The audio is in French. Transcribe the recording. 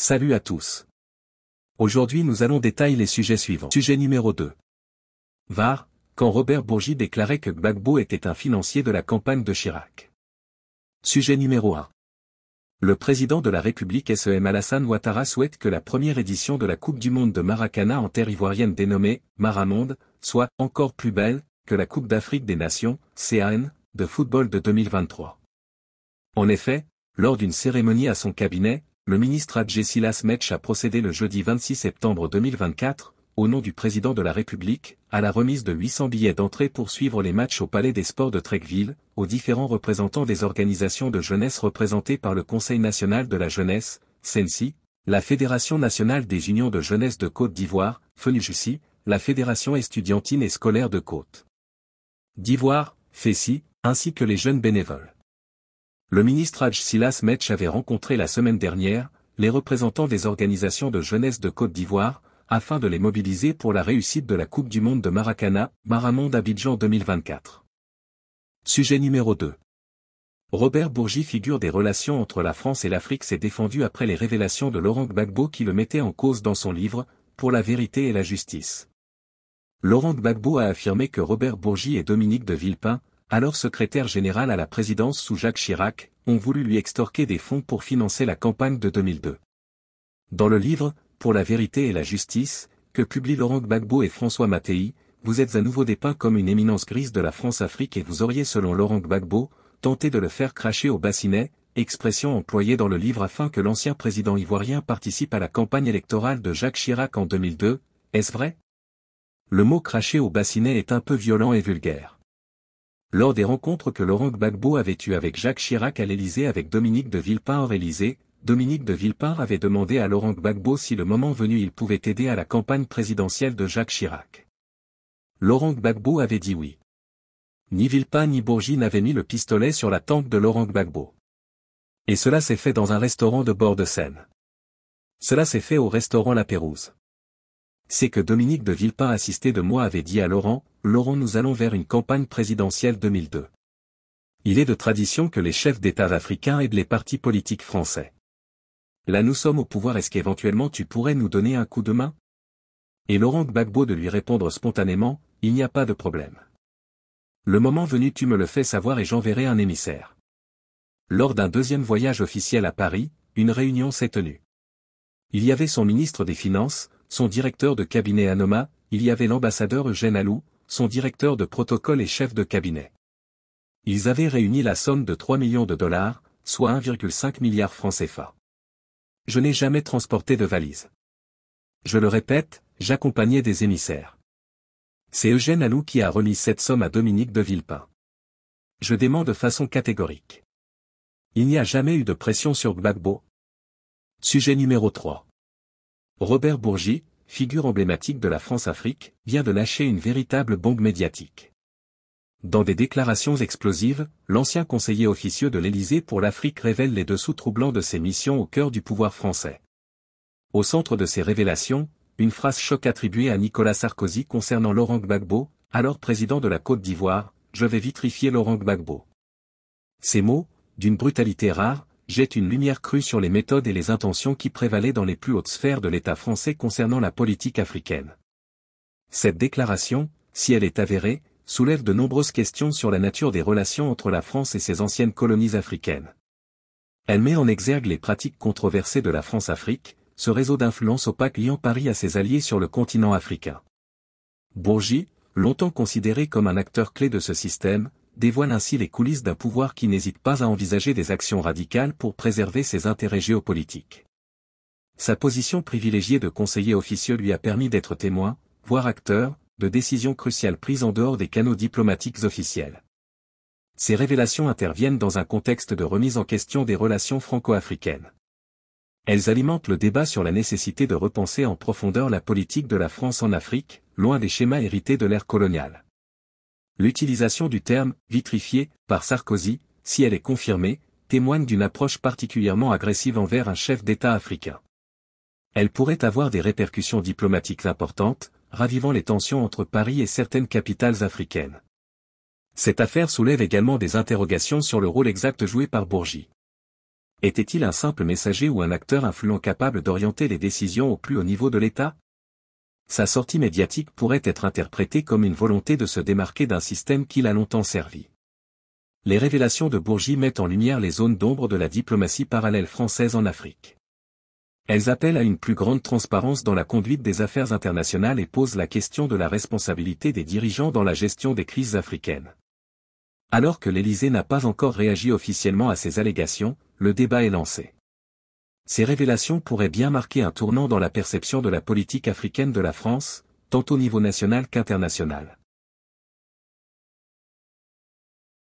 Salut à tous. Aujourd'hui nous allons détailler les sujets suivants. Sujet numéro 2. VAR, quand Robert Bourgi déclarait que Gbagbo était un financier de la campagne de Chirac. Sujet numéro 1. Le président de la République SEM Alassane Ouattara souhaite que la première édition de la Coupe du Monde de Maracana en terre ivoirienne dénommée Maramonde soit encore plus belle que la Coupe d'Afrique des Nations, CAN, de football de 2023. En effet, lors d'une cérémonie à son cabinet, le ministre Adjé Silas Metch a procédé le jeudi 26 septembre 2024, au nom du président de la République, à la remise de 800 billets d'entrée pour suivre les matchs au Palais des Sports de Trecqueville, aux différents représentants des organisations de jeunesse représentées par le Conseil National de la Jeunesse, CENSI, la Fédération Nationale des Unions de Jeunesse de Côte d'Ivoire, FENUJUSI, la Fédération Estudiantine et Scolaire de Côte d'Ivoire, FECI, ainsi que les jeunes bénévoles. Le ministre Adj Silas Metch avait rencontré la semaine dernière les représentants des organisations de jeunesse de Côte d'Ivoire, afin de les mobiliser pour la réussite de la Coupe du Monde de Maracana, Maramonde Abidjan 2024. Sujet numéro 2. Robert Bourgi figure des relations entre la France et l'Afrique s'est défendu après les révélations de Laurent Gbagbo qui le mettait en cause dans son livre « Pour la vérité et la justice ». Laurent Gbagbo a affirmé que Robert Bourgi et Dominique de Villepin, alors secrétaire général à la présidence sous Jacques Chirac, ont voulu lui extorquer des fonds pour financer la campagne de 2002. Dans le livre, Pour la vérité et la justice, que publient Laurent Gbagbo et François Mattei, vous êtes à nouveau dépeint comme une éminence grise de la France-Afrique et vous auriez selon Laurent Gbagbo, tenté de le faire cracher au bassinet, expression employée dans le livre afin que l'ancien président ivoirien participe à la campagne électorale de Jacques Chirac en 2002, est-ce vrai Le mot cracher au bassinet est un peu violent et vulgaire. Lors des rencontres que Laurent Gbagbo avait eues avec Jacques Chirac à l'Élysée avec Dominique de Villepin-Élysée, Dominique de Villepin avait demandé à Laurent Gbagbo si le moment venu il pouvait aider à la campagne présidentielle de Jacques Chirac. Laurent Gbagbo avait dit oui. Ni Villepin ni Bourgie n'avaient mis le pistolet sur la tente de Laurent Gbagbo. Et cela s'est fait dans un restaurant de bord de Seine. Cela s'est fait au restaurant La Pérouse c'est que Dominique de Villepin assisté de moi avait dit à Laurent, Laurent nous allons vers une campagne présidentielle 2002. Il est de tradition que les chefs d'État africains aident les partis politiques français. Là nous sommes au pouvoir est-ce qu'éventuellement tu pourrais nous donner un coup de main Et Laurent Gbagbo de lui répondre spontanément, il n'y a pas de problème. Le moment venu tu me le fais savoir et j'enverrai un émissaire. Lors d'un deuxième voyage officiel à Paris, une réunion s'est tenue. Il y avait son ministre des Finances, son directeur de cabinet à il y avait l'ambassadeur Eugène Allou, son directeur de protocole et chef de cabinet. Ils avaient réuni la somme de 3 millions de dollars, soit 1,5 milliard francs CFA. Je n'ai jamais transporté de valise. Je le répète, j'accompagnais des émissaires. C'est Eugène Allou qui a remis cette somme à Dominique de Villepin. Je dément de façon catégorique. Il n'y a jamais eu de pression sur Gbagbo. Sujet numéro 3. Robert Bourgi, figure emblématique de la France-Afrique, vient de lâcher une véritable bombe médiatique. Dans des déclarations explosives, l'ancien conseiller officieux de l'Élysée pour l'Afrique révèle les dessous troublants de ses missions au cœur du pouvoir français. Au centre de ces révélations, une phrase choc attribuée à Nicolas Sarkozy concernant Laurent Gbagbo, alors président de la Côte d'Ivoire, « Je vais vitrifier Laurent Gbagbo ». Ces mots, d'une brutalité rare, jette une lumière crue sur les méthodes et les intentions qui prévalaient dans les plus hautes sphères de l'État français concernant la politique africaine. Cette déclaration, si elle est avérée, soulève de nombreuses questions sur la nature des relations entre la France et ses anciennes colonies africaines. Elle met en exergue les pratiques controversées de la France-Afrique, ce réseau d'influence opaque liant Paris à ses alliés sur le continent africain. Bourgie, longtemps considéré comme un acteur clé de ce système, dévoile ainsi les coulisses d'un pouvoir qui n'hésite pas à envisager des actions radicales pour préserver ses intérêts géopolitiques. Sa position privilégiée de conseiller officieux lui a permis d'être témoin, voire acteur, de décisions cruciales prises en dehors des canaux diplomatiques officiels. Ces révélations interviennent dans un contexte de remise en question des relations franco-africaines. Elles alimentent le débat sur la nécessité de repenser en profondeur la politique de la France en Afrique, loin des schémas hérités de l'ère coloniale. L'utilisation du terme « vitrifié » par Sarkozy, si elle est confirmée, témoigne d'une approche particulièrement agressive envers un chef d'État africain. Elle pourrait avoir des répercussions diplomatiques importantes, ravivant les tensions entre Paris et certaines capitales africaines. Cette affaire soulève également des interrogations sur le rôle exact joué par Bourgie. Était-il un simple messager ou un acteur influent capable d'orienter les décisions au plus haut niveau de l'État sa sortie médiatique pourrait être interprétée comme une volonté de se démarquer d'un système qu'il a longtemps servi. Les révélations de Bourgie mettent en lumière les zones d'ombre de la diplomatie parallèle française en Afrique. Elles appellent à une plus grande transparence dans la conduite des affaires internationales et posent la question de la responsabilité des dirigeants dans la gestion des crises africaines. Alors que l'Élysée n'a pas encore réagi officiellement à ces allégations, le débat est lancé. Ces révélations pourraient bien marquer un tournant dans la perception de la politique africaine de la France, tant au niveau national qu'international.